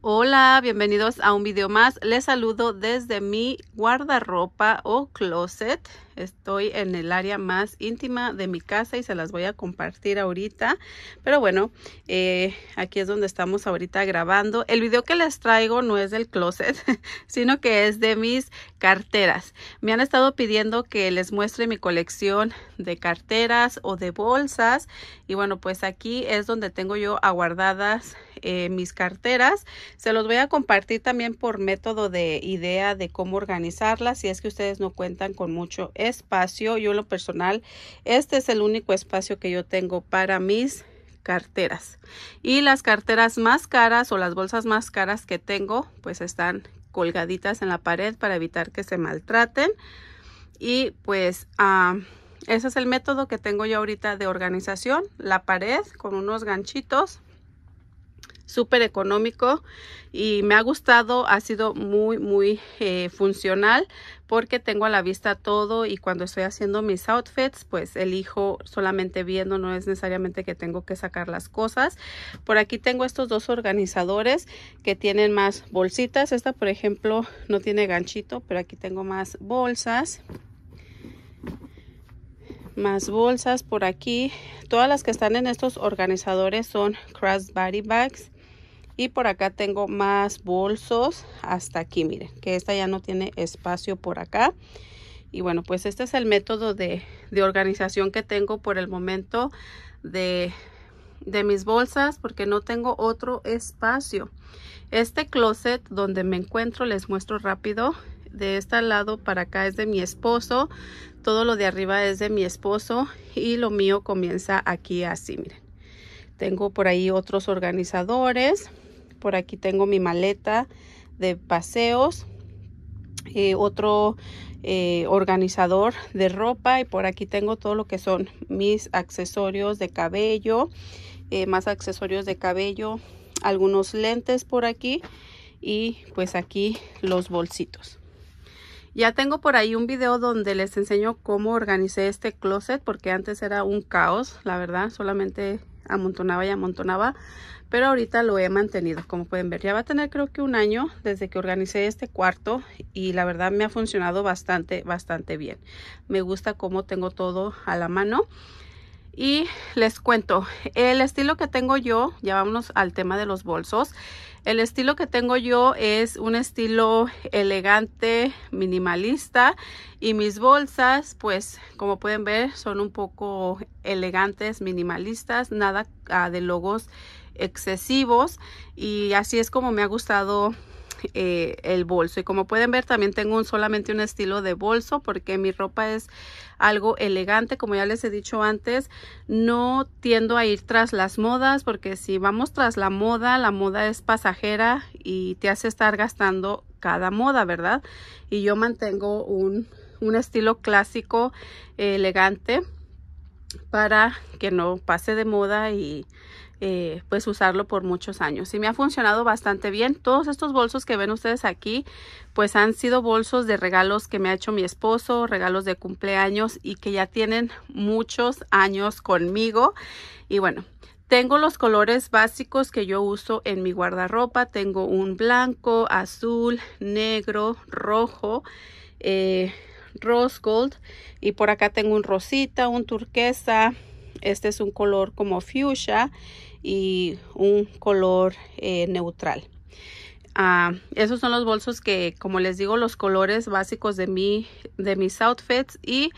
Hola, bienvenidos a un video más. Les saludo desde mi guardarropa o closet. Estoy en el área más íntima de mi casa y se las voy a compartir ahorita. Pero bueno, eh, aquí es donde estamos ahorita grabando. El video que les traigo no es del closet, sino que es de mis carteras. Me han estado pidiendo que les muestre mi colección de carteras o de bolsas. Y bueno, pues aquí es donde tengo yo aguardadas eh, mis carteras. Se los voy a compartir también por método de idea de cómo organizarlas. Si es que ustedes no cuentan con mucho espacio, yo lo personal, este es el único espacio que yo tengo para mis carteras. Y las carteras más caras o las bolsas más caras que tengo, pues están colgaditas en la pared para evitar que se maltraten. Y pues ah, ese es el método que tengo yo ahorita de organización. La pared con unos ganchitos súper económico y me ha gustado, ha sido muy, muy eh, funcional porque tengo a la vista todo y cuando estoy haciendo mis outfits, pues elijo solamente viendo, no es necesariamente que tengo que sacar las cosas. Por aquí tengo estos dos organizadores que tienen más bolsitas. Esta, por ejemplo, no tiene ganchito, pero aquí tengo más bolsas más bolsas por aquí todas las que están en estos organizadores son crossbody bags y por acá tengo más bolsos hasta aquí miren que esta ya no tiene espacio por acá y bueno pues este es el método de, organización que tengo por el momento de, de mis bolsas porque no tengo otro espacio este closet donde me encuentro les muestro rápido de este lado para acá es de mi esposo todo lo de arriba es de mi esposo y lo mío comienza aquí así miren tengo por ahí otros organizadores por aquí tengo mi maleta de paseos. Eh, otro eh, organizador de ropa y por aquí tengo todo lo que son mis accesorios de cabello eh, más accesorios de cabello algunos lentes por aquí y pues aquí los bolsitos ya tengo por ahí un video donde les enseño cómo organicé este closet porque antes era un caos la verdad solamente amontonaba y amontonaba pero ahorita lo he mantenido como pueden ver ya va a tener creo que un año desde que organicé este cuarto y la verdad me ha funcionado bastante bastante bien me gusta cómo tengo todo a la mano y les cuento, el estilo que tengo yo, ya vámonos al tema de los bolsos. El estilo que tengo yo es un estilo elegante, minimalista y mis bolsas, pues como pueden ver, son un poco elegantes, minimalistas, nada ah, de logos excesivos y así es como me ha gustado Eh, el bolso y como pueden ver también tengo un, solamente un estilo de bolso porque mi ropa es algo elegante como ya les he dicho antes no tiendo a ir tras las modas porque si vamos tras la moda la moda es pasajera y te hace estar gastando cada moda verdad y yo mantengo un, un estilo clásico elegante para que no pase de moda y eh, pues usarlo por muchos años y me ha funcionado bastante bien todos estos bolsos que ven ustedes aquí pues han sido bolsos de regalos que me ha hecho mi esposo regalos de cumpleaños y que ya tienen muchos años conmigo y bueno tengo los colores básicos que yo uso en mi guardarropa. Tengo un blanco, azul, negro, rojo, eh, rose gold. Y por acá tengo un rosita, un turquesa. Este es un color como fuchsia y un color eh, neutral. Ah, esos son los bolsos que, como les digo, los colores básicos de, mi, de mis outfits y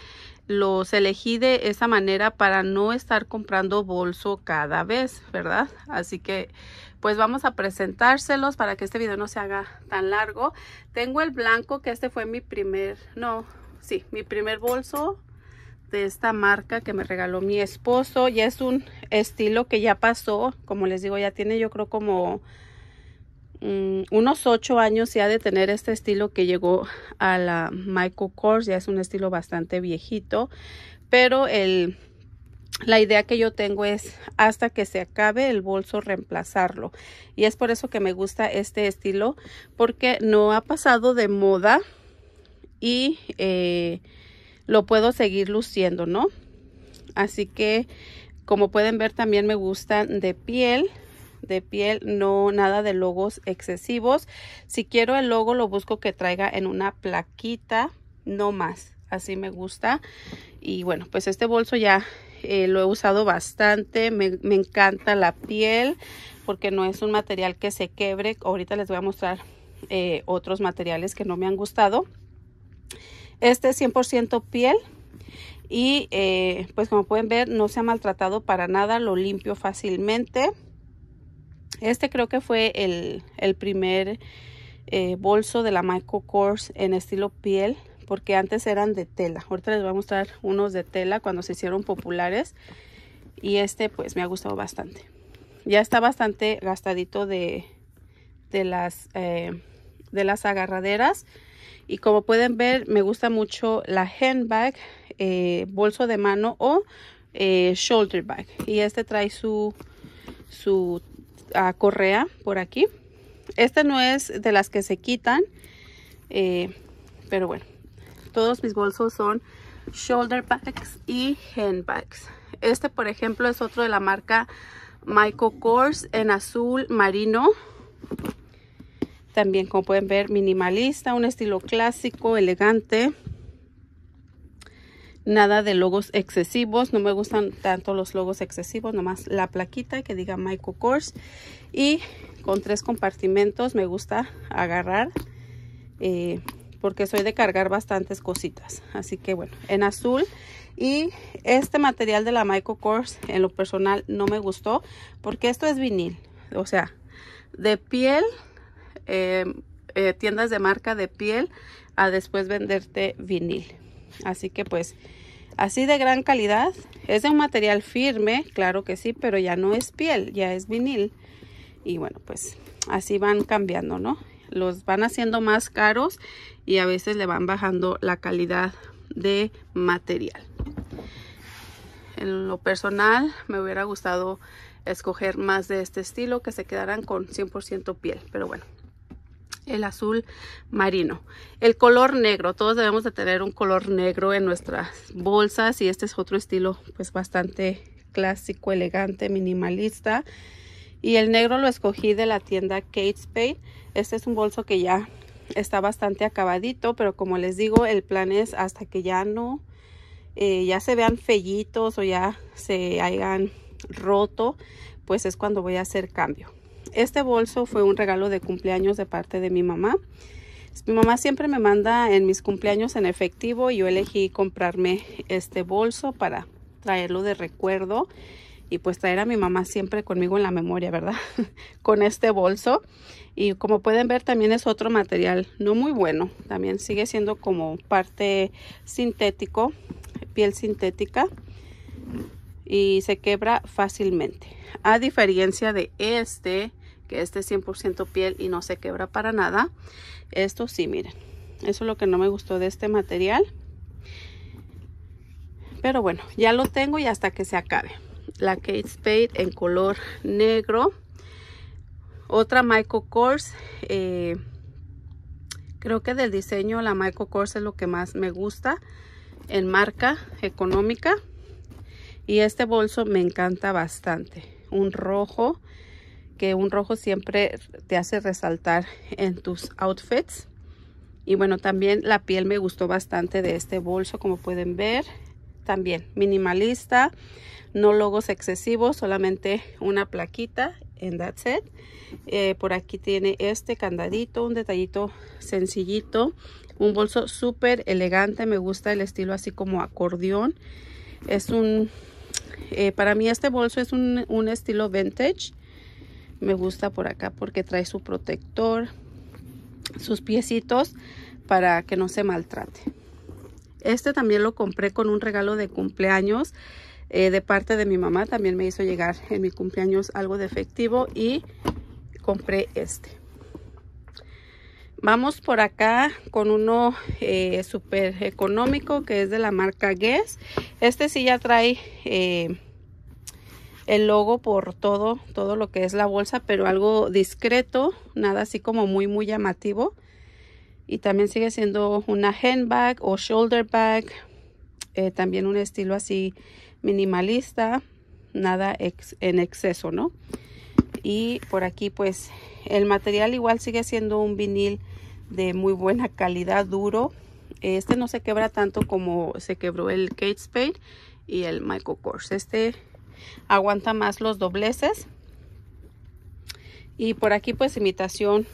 los elegí de esa manera para no estar comprando bolso cada vez, ¿verdad? Así que pues vamos a presentárselos para que este video no se haga tan largo. Tengo el blanco que este fue mi primer, no, sí, mi primer bolso de esta marca que me regaló mi esposo. Ya es un estilo que ya pasó, como les digo, ya tiene yo creo como mm, unos 8 años ya de tener este estilo que llegó a la Michael Kors. Ya es un estilo bastante viejito, pero el, la idea que yo tengo es hasta que se acabe el bolso reemplazarlo. Y es por eso que me gusta este estilo, porque no ha pasado de moda y... Eh, lo puedo seguir luciendo, ¿no? Así que como pueden ver también me gustan de piel de piel, no nada de logos excesivos. Si quiero el logo, lo busco que traiga en una plaquita, no más. Así me gusta. Y bueno, pues este bolso ya eh, lo he usado bastante. Me, encanta la piel porque no es un material que se quebre. Ahorita les voy a mostrar eh, otros materiales que no me han gustado. Este es 100% piel y eh, pues como pueden ver no se ha maltratado para nada, lo limpio fácilmente. Este creo que fue el, el primer eh, bolso de la Michael Kors en estilo piel porque antes eran de tela. Ahorita les voy a mostrar unos de tela cuando se hicieron populares y este pues me ha gustado bastante. Ya está bastante gastadito de, de las, eh, de las agarraderas y como pueden ver, me gusta mucho la handbag, eh, bolso de mano o eh, shoulder bag. Y este trae su, su ah, correa por aquí. este no es de las que se quitan, eh, pero bueno, todos mis bolsos son shoulder bags y handbags. Este, por ejemplo, es otro de la marca Michael Kors en azul marino. También, como pueden ver, minimalista, un estilo clásico, elegante. Nada de logos excesivos. No me gustan tanto los logos excesivos, nomás la plaquita que diga Michael Kors. Y con tres compartimentos me gusta agarrar eh, porque soy de cargar bastantes cositas. Así que bueno, en azul. Y este material de la Michael Kors en lo personal no me gustó porque esto es vinil. O sea, de piel eh, eh, tiendas de marca de piel a después venderte vinil. Así que pues así de gran calidad. Es de un material firme, claro que sí, pero ya no es piel, ya es vinil. Y bueno, pues así van cambiando, ¿no? Los van haciendo más caros y a veces le van bajando la calidad de material. En lo personal me hubiera gustado escoger más de este estilo que se quedaran con 100% piel, pero bueno, el azul marino. El color negro, todos debemos de tener un color negro en nuestras bolsas y este es otro estilo pues bastante clásico, elegante, minimalista. Y el negro lo escogí de la tienda Kate Spade. Este es un bolso que ya está bastante acabadito, pero como les digo, el plan es hasta que ya no, eh, ya se vean fellitos o ya se hayan roto, pues es cuando voy a hacer cambio. Este bolso fue un regalo de cumpleaños de parte de mi mamá. Mi mamá siempre me manda en mis cumpleaños en efectivo y yo elegí comprarme este bolso para traerlo de recuerdo y pues traer a mi mamá siempre conmigo en la memoria, ¿verdad? Con este bolso. Y como pueden ver también es otro material no muy bueno. También sigue siendo como parte sintético, piel sintética y se quebra fácilmente. A diferencia de este que es 100% piel y no se quebra para nada. Esto sí, miren. Eso es lo que no me gustó de este material. Pero bueno, ya lo tengo y hasta que se acabe. La Kate Spade en color negro. Otra Michael Kors. Eh, creo que del diseño la Michael Kors es lo que más me gusta. En marca económica. Y este bolso me encanta bastante. Un rojo que un rojo siempre te hace resaltar en tus outfits. Y bueno, también la piel me gustó bastante de este bolso, como pueden ver. También minimalista, no logos excesivos, solamente una plaquita en that set eh, por aquí tiene este candadito, un detallito sencillito. Un bolso súper elegante, me gusta el estilo así como acordeón. Es un, eh, para mí este bolso es un, un estilo vintage me gusta por acá porque trae su protector, sus piecitos para que no se maltrate. Este también lo compré con un regalo de cumpleaños eh, de parte de mi mamá. También me hizo llegar en mi cumpleaños algo de efectivo y compré este. Vamos por acá con uno eh, súper económico que es de la marca Guess. Este sí ya trae... Eh, el logo por todo, todo lo que es la bolsa, pero algo discreto, nada así como muy, muy llamativo. Y también sigue siendo una handbag o shoulder bag, eh, también un estilo así minimalista, nada en exceso, ¿no? Y por aquí pues el material igual sigue siendo un vinil de muy buena calidad, duro. Este no se quebra tanto como se quebró el Kate Spade y el Michael Kors. Este aguanta más los dobleces. Y por aquí pues imitación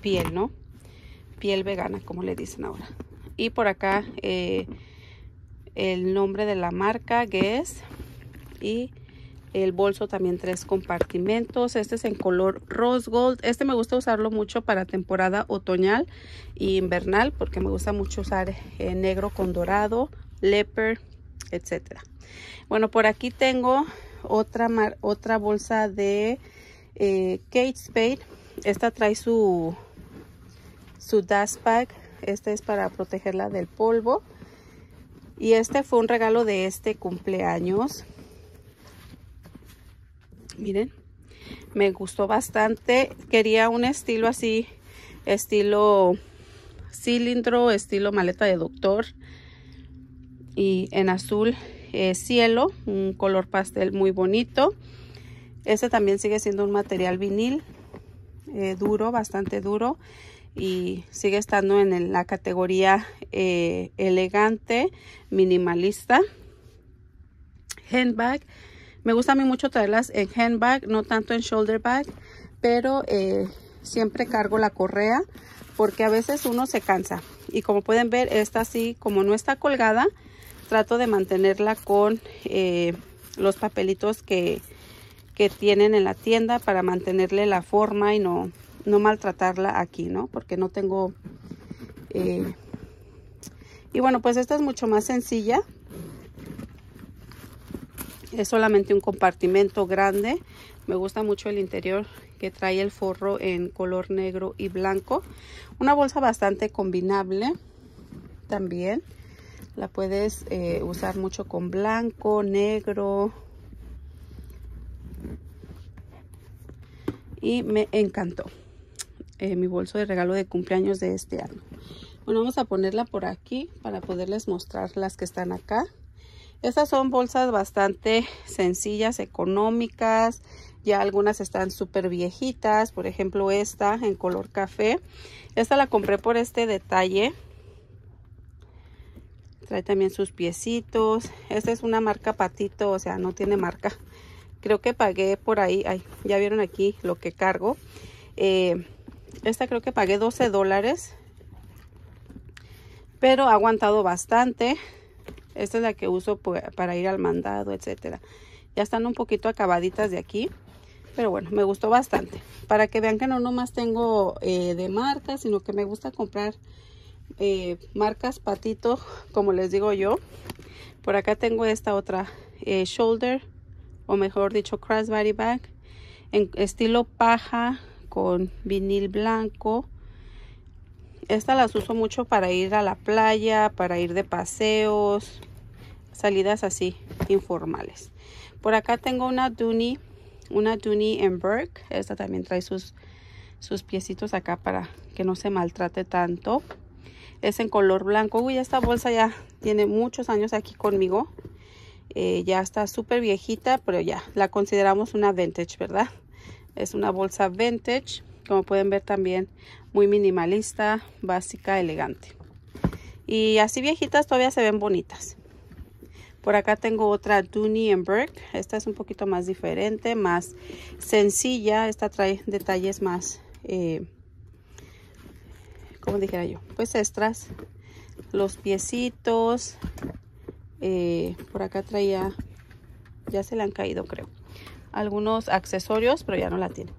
piel, ¿no? Piel vegana, como le dicen ahora. Y por acá eh, el nombre de la marca Guess. Y el bolso también tres compartimentos. Este es en color rose gold. Este me gusta usarlo mucho para temporada otoñal y invernal porque me gusta mucho usar eh, negro con dorado, leopard, etcétera. Bueno, por aquí tengo otra, otra bolsa de eh, Kate Spade. Esta trae su, su dust bag. Esta es para protegerla del polvo. Y este fue un regalo de este cumpleaños. Miren, me gustó bastante. Quería un estilo así, estilo cilindro, estilo maleta de doctor. Y en azul eh, cielo, un color pastel muy bonito. Este también sigue siendo un material vinil, eh, duro, bastante duro. Y sigue estando en, la categoría eh, elegante, minimalista. Handbag. Me gusta a mí mucho traerlas en handbag, no tanto en shoulder bag. Pero siempre cargo la correa porque a veces uno se cansa. Y como pueden ver, esta así como no está colgada, trato de mantenerla con eh, los papelitos que, que, tienen en la tienda para mantenerle la forma y no, no maltratarla aquí, ¿no? Porque no tengo... Eh, y bueno, pues esta es mucho más sencilla. Es solamente un compartimento grande. Me gusta mucho el interior que trae el forro en color negro y blanco. Una bolsa bastante combinable también. La puedes eh, usar mucho con blanco, negro. Y me encantó. Eh, mi bolso de regalo de cumpleaños de este año. Bueno, vamos a ponerla por aquí para poderles mostrar las que están acá. Estas son bolsas bastante sencillas, económicas. Ya algunas están súper viejitas. Por ejemplo, esta en color café. Esta la compré por este detalle. Trae también sus piecitos. Esta es una marca patito, o sea, no tiene marca. Creo que pagué por ahí. Ay, ya vieron aquí lo que cargo. Eh, esta creo que pagué 12 dólares. Pero ha aguantado bastante. Esta es la que uso para ir al mandado, etcétera. Ya están un poquito acabaditas de aquí. Pero bueno, me gustó bastante. Para que vean que no nomás tengo eh, de marca, sino que me gusta comprar eh, marcas patito, como les digo yo. Por acá tengo esta otra eh, shoulder, o mejor dicho, crossbody bag, en estilo paja con vinil blanco. esta las uso mucho para ir a la playa, para ir de paseos, salidas así informales. Por acá tengo una duny una duny en Burke. Esta también trae sus, sus piecitos acá para que no se maltrate tanto es en color blanco. Uy, esta bolsa ya tiene muchos años aquí conmigo. Eh, ya está súper viejita, pero ya la consideramos una vintage, ¿verdad? Es una bolsa vintage, como pueden ver también muy minimalista, básica, elegante. Y así viejitas todavía se ven bonitas. Por acá tengo otra Dooney Burke. Esta es un poquito más diferente, más sencilla. Esta trae detalles más... Eh, como dijera yo, pues extras, los piecitos, eh, por acá traía, ya se le han caído creo, algunos accesorios, pero ya no la tiene.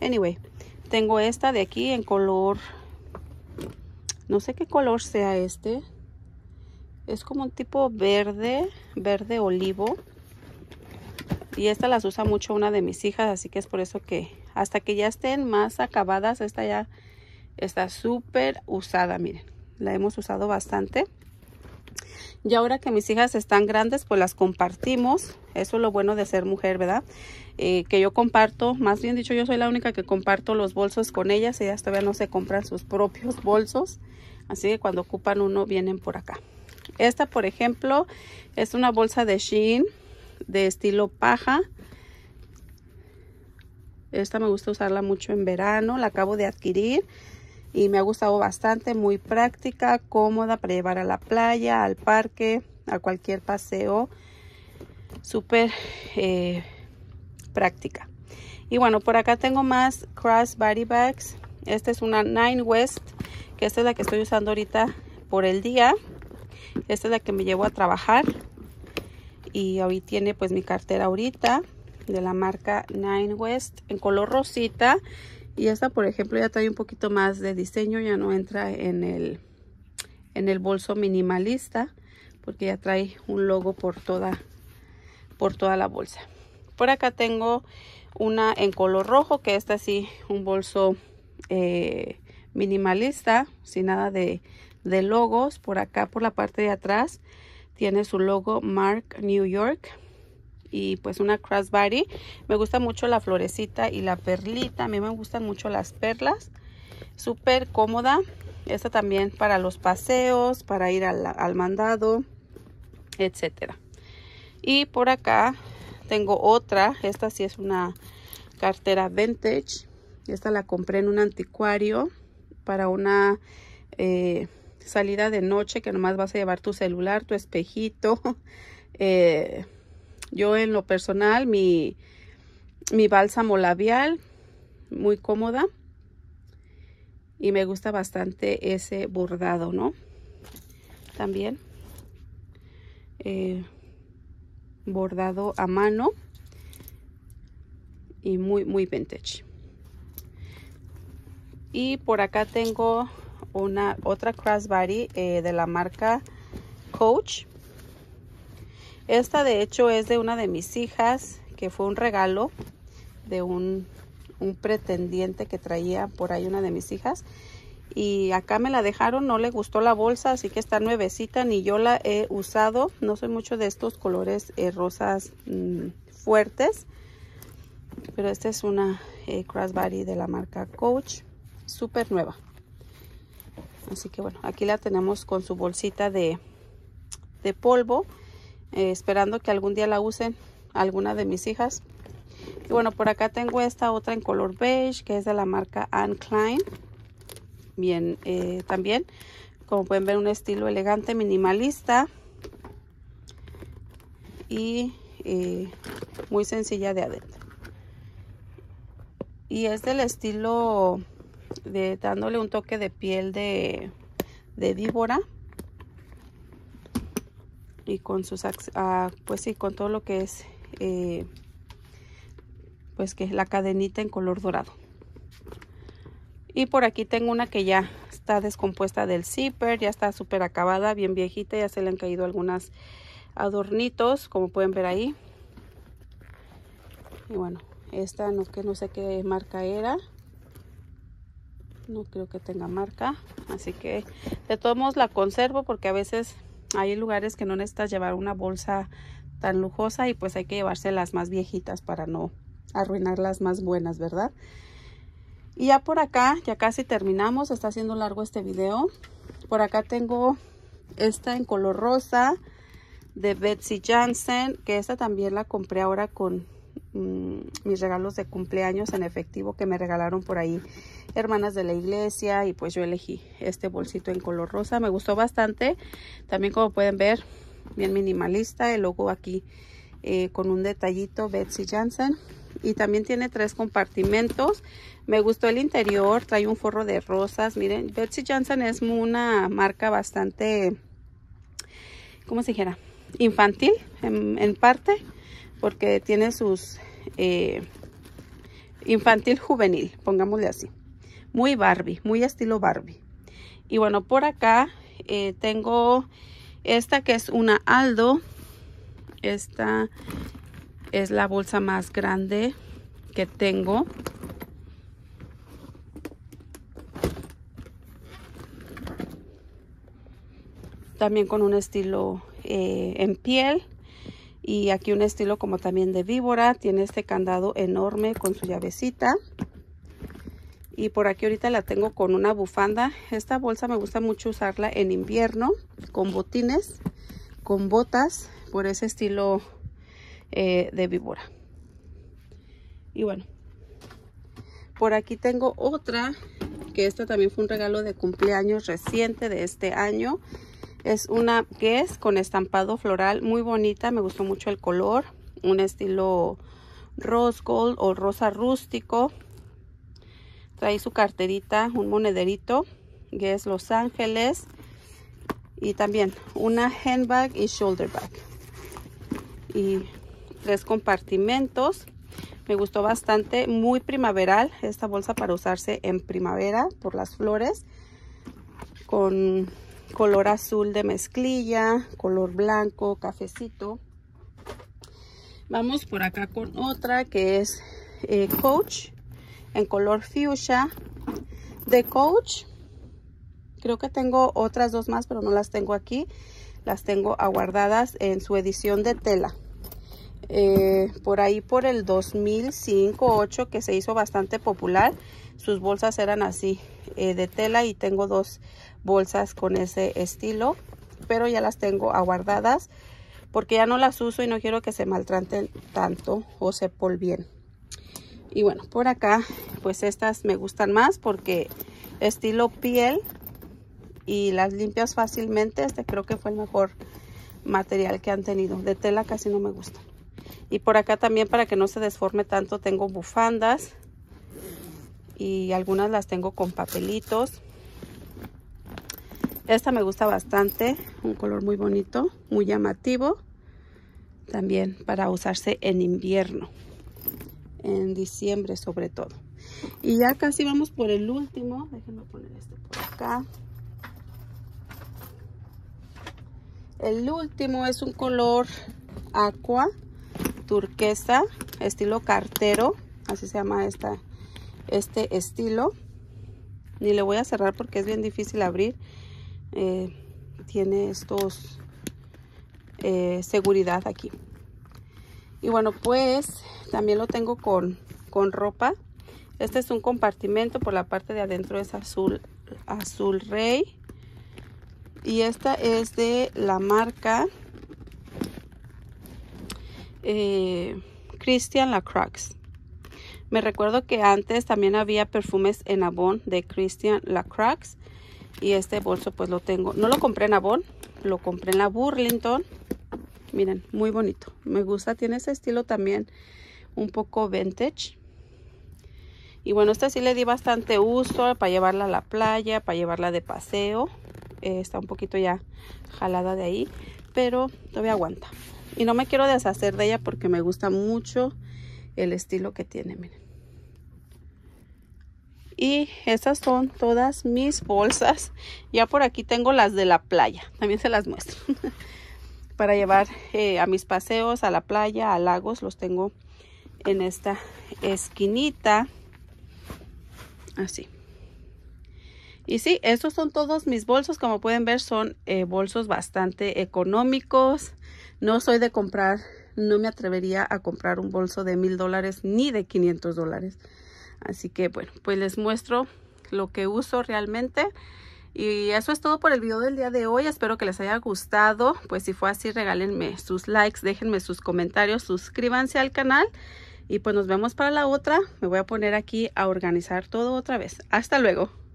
Anyway, tengo esta de aquí en color, no sé qué color sea este, es como un tipo verde, verde olivo. Y esta las usa mucho una de mis hijas, así que es por eso que hasta que ya estén más acabadas, esta ya Está súper usada, miren. La hemos usado bastante. Y ahora que mis hijas están grandes, pues las compartimos. Eso es lo bueno de ser mujer, ¿verdad? Eh, que yo comparto, más bien dicho, yo soy la única que comparto los bolsos con ellas. Ellas todavía no se compran sus propios bolsos. Así que cuando ocupan uno, vienen por acá. Esta, por ejemplo, es una bolsa de Shein de estilo paja. Esta me gusta usarla mucho en verano. La acabo de adquirir y me ha gustado bastante, muy práctica, cómoda para llevar a la playa, al parque, a cualquier paseo, súper eh, práctica. Y bueno, por acá tengo más cross body bags. Esta es una Nine West, que esta es la que estoy usando ahorita por el día. Esta es la que me llevo a trabajar. Y hoy tiene pues mi cartera ahorita de la marca Nine West en color rosita. Y esta, por ejemplo, ya trae un poquito más de diseño, ya no entra en el, en el bolso minimalista, porque ya trae un logo por toda, por toda la bolsa. Por acá tengo una en color rojo, que esta así un bolso eh, minimalista, sin nada de, de logos. Por acá, por la parte de atrás, tiene su logo Mark New York y pues una crossbody. Me gusta mucho la florecita y la perlita. A mí me gustan mucho las perlas. Súper cómoda. Esta también para los paseos, para ir al, mandado, etcétera. Y por acá tengo otra. Esta sí es una cartera vintage. Esta la compré en un anticuario para una eh, salida de noche que nomás vas a llevar tu celular, tu espejito, eh, yo en lo personal, mi, bálsamo labial, muy cómoda. Y me gusta bastante ese bordado, ¿no? También. Eh, bordado a mano. Y muy, muy vintage. Y por acá tengo una otra crossbody eh, de la marca Coach. Esta de hecho es de una de mis hijas que fue un regalo de un, pretendiente que traía por ahí una de mis hijas y acá me la dejaron, no le gustó la bolsa, así que está nuevecita, ni yo la he usado, no soy mucho de estos colores eh, rosas mm, fuertes, pero esta es una eh, crossbody de la marca Coach, súper nueva. Así que bueno, aquí la tenemos con su bolsita de, de polvo. Eh, esperando que algún día la usen alguna de mis hijas. Y bueno, por acá tengo esta otra en color beige, que es de la marca Anne Klein. Bien, eh, también, como pueden ver, un estilo elegante, minimalista. Y eh, muy sencilla de adentro. Y es del estilo de dándole un toque de piel de, de víbora y con sus ah, pues sí con todo lo que es eh, pues que la cadenita en color dorado y por aquí tengo una que ya está descompuesta del zipper ya está súper acabada bien viejita ya se le han caído algunas adornitos como pueden ver ahí y bueno esta no que no sé qué marca era no creo que tenga marca así que de todos modos la conservo porque a veces hay lugares que no necesitas llevar una bolsa tan lujosa y pues hay que llevarse las más viejitas para no arruinar las más buenas, ¿verdad? Y ya por acá, ya casi terminamos, está haciendo largo este video. Por acá tengo esta en color rosa de Betsy Jansen, que esta también la compré ahora con Mm, mis regalos de cumpleaños en efectivo que me regalaron por ahí hermanas de la iglesia y pues yo elegí este bolsito en color rosa. Me gustó bastante. También como pueden ver, bien minimalista. El logo aquí eh, con un detallito Betsy Jansen y también tiene tres compartimentos. Me gustó el interior, trae un forro de rosas. Miren, Betsy Janssen es una marca bastante, ¿cómo se dijera? Infantil en parte porque tiene sus eh, infantil juvenil, pongámosle así. Muy Barbie, muy estilo Barbie. Y bueno, por acá eh, tengo esta que es una Aldo. Esta es la bolsa más grande que tengo. También con un estilo eh, en piel y aquí un estilo como también de víbora tiene este candado enorme con su llavecita y por aquí ahorita la tengo con una bufanda esta bolsa me gusta mucho usarla en invierno con botines con botas por ese estilo eh, de víbora y bueno por aquí tengo otra que esta también fue un regalo de cumpleaños reciente de este año es una que con estampado floral muy bonita. Me gustó mucho el color. Un estilo rose gold o rosa rústico. Trae su carterita, un monederito. Que Los Ángeles. Y también una handbag y shoulder bag. Y tres compartimentos. Me gustó bastante, muy primaveral esta bolsa para usarse en primavera por las flores. Con color azul de mezclilla, color blanco, cafecito. Vamos por acá con otra que es eh, Coach en color fuchsia de Coach. Creo que tengo otras dos más, pero no las tengo aquí. Las tengo aguardadas en su edición de tela. Eh, por ahí por el 2005-8 que se hizo bastante popular. Sus bolsas eran así eh, de tela y tengo dos bolsas con ese estilo, pero ya las tengo aguardadas porque ya no las uso y no quiero que se maltraten tanto o se polvien. Y bueno, por acá pues estas me gustan más porque estilo piel y las limpias fácilmente. Este creo que fue el mejor material que han tenido. De tela casi no me gusta. Y por acá también para que no se desforme tanto tengo bufandas. Y algunas las tengo con papelitos. Esta me gusta bastante. Un color muy bonito, muy llamativo. También para usarse en invierno. En diciembre sobre todo. Y ya casi vamos por el último. Déjenme poner este por acá. El último es un color aqua turquesa, estilo cartero, así se llama esta, este estilo. Ni le voy a cerrar porque es bien difícil abrir. Eh, tiene estos eh, seguridad aquí. Y bueno, pues también lo tengo con, con ropa. Este es un compartimento, por la parte de adentro es azul, azul rey. Y esta es de la marca eh, Christian Lacroix. Me recuerdo que antes también había perfumes en Avon de Christian Lacroix. Y este bolso pues lo tengo. No lo compré en Avon, lo compré en la Burlington. Miren, muy bonito. Me gusta, tiene ese estilo también un poco vintage. Y bueno, este sí le di bastante uso para llevarla a la playa, para llevarla de paseo. Eh, está un poquito ya jalada de ahí, pero todavía aguanta. Y no me quiero deshacer de ella porque me gusta mucho el estilo que tiene, miren. Y estas son todas mis bolsas. Ya por aquí tengo las de la playa. También se las muestro. Para llevar eh, a mis paseos, a la playa, a lagos. Los tengo en esta esquinita. Así. Y sí, estos son todos mis bolsos. Como pueden ver, son eh, bolsos bastante económicos. No soy de comprar, no me atrevería a comprar un bolso de mil dólares ni de 500 dólares. Así que bueno, pues les muestro lo que uso realmente. Y eso es todo por el video del día de hoy. Espero que les haya gustado. Pues si fue así, regálenme sus likes, déjenme sus comentarios, suscríbanse al canal. Y pues nos vemos para la otra. Me voy a poner aquí a organizar todo otra vez. Hasta luego.